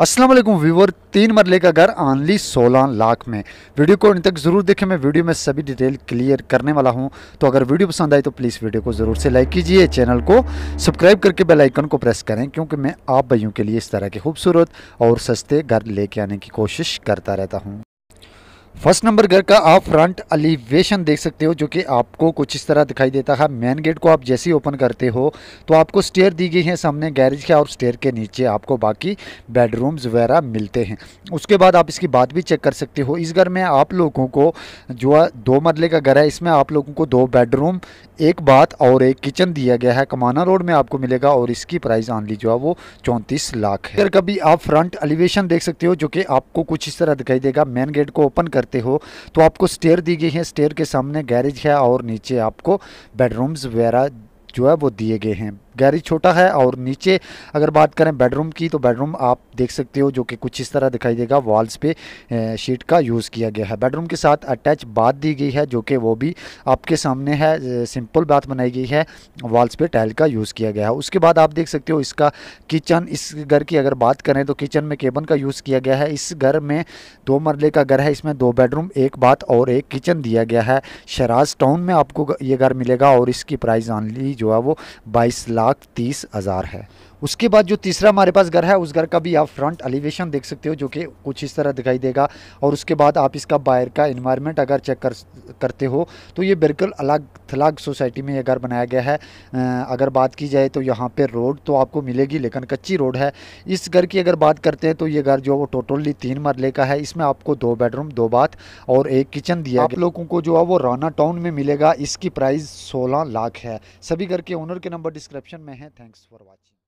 Aslam viewer तीन मरले का घर आनली 16 लाख में वीडियो को इन तक ज़रूर देखें मैं वीडियो में सभी डिटेल क्लियर करने वाला हूं तो अगर वीडियो पसंद आई तो प्लीज़ वीडियो को ज़रूर से लाइक कीजिए चैनल को सब्सक्राइब करके बेल आइकन को प्रेस करें क्योंकि मैं आप भाइयों के लिए इस तरह के खूबसूरत और सस्ते घर लेके आने की कोशिश करता रहता हूँ फर्स्ट नंबर घर का आप फ्रंट एलिवेशन देख सकते हो जो कि आपको कुछ इस तरह दिखाई देता है मेन गेट को आप जैसे ही ओपन करते हो तो आपको स्टेयर दी गई है सामने गैरेज के और स्टेयर के नीचे आपको बाकी बेडरूम्स वगैरह मिलते हैं उसके बाद आप इसकी बात भी चेक कर सकते हो इस घर में आप लोगों को जो दो मरले का घर है इसमें आप लोगों को दो बेडरूम एक बात और एक किचन दिया गया है कमाना रोड में आपको मिलेगा और इसकी प्राइस ऑनली जो है वो चौंतीस लाख है अगर कभी आप फ्रंट एलिवेशन देख सकते हो जो कि आपको कुछ इस तरह दिखाई देगा मेन गेट को ओपन करते हो तो आपको स्टेयर दी गई है स्टेयर के सामने गैरेज है और नीचे आपको बेडरूम्स वगैरह जो है वो दिए गए हैं गैरेज छोटा है और नीचे अगर बात करें बेडरूम की तो बेडरूम आप देख सकते हो जो कि कुछ इस तरह दिखाई देगा वॉल्स पे शीट का यूज़ किया गया है बेडरूम के साथ अटैच बात दी गई है जो कि वो भी आपके सामने है सिंपल बात बनाई गई है वॉल्स पे टाइल का यूज़ किया गया है उसके बाद आप देख सकते हो इसका किचन इस घर की अगर बात करें तो किचन में केबन का यूज़ किया गया है इस घर में दो मरले का घर है इसमें दो बेडरूम एक बात और एक किचन दिया गया है शराज टाउन में आपको ये घर मिलेगा और इसकी प्राइस ऑनली जो है वो बाईस लाख लाख तीस हज़ार है उसके बाद जो तीसरा हमारे पास घर है उस घर का भी आप फ्रंट एलिवेशन देख सकते हो जो कि कुछ इस तरह दिखाई देगा और उसके बाद आप इसका बाहर का इन्वायरमेंट अगर चेक कर करते हो तो ये बिल्कुल अलग थलग सोसाइटी में ये घर बनाया गया है अगर बात की जाए तो यहाँ पर रोड तो आपको मिलेगी लेकिन कच्ची रोड है इस घर की अगर बात करते हैं तो ये घर जो वो टोटली तीन मरले का है इसमें आपको दो बेडरूम दो बाथ और एक किचन दिया आप लोगों को जो है वो राना टाउन में मिलेगा इसकी प्राइस सोलह लाख है सभी घर के ओनर के नंबर डिस्क्रिप्शन में है थैंक्स फॉर वॉचिंग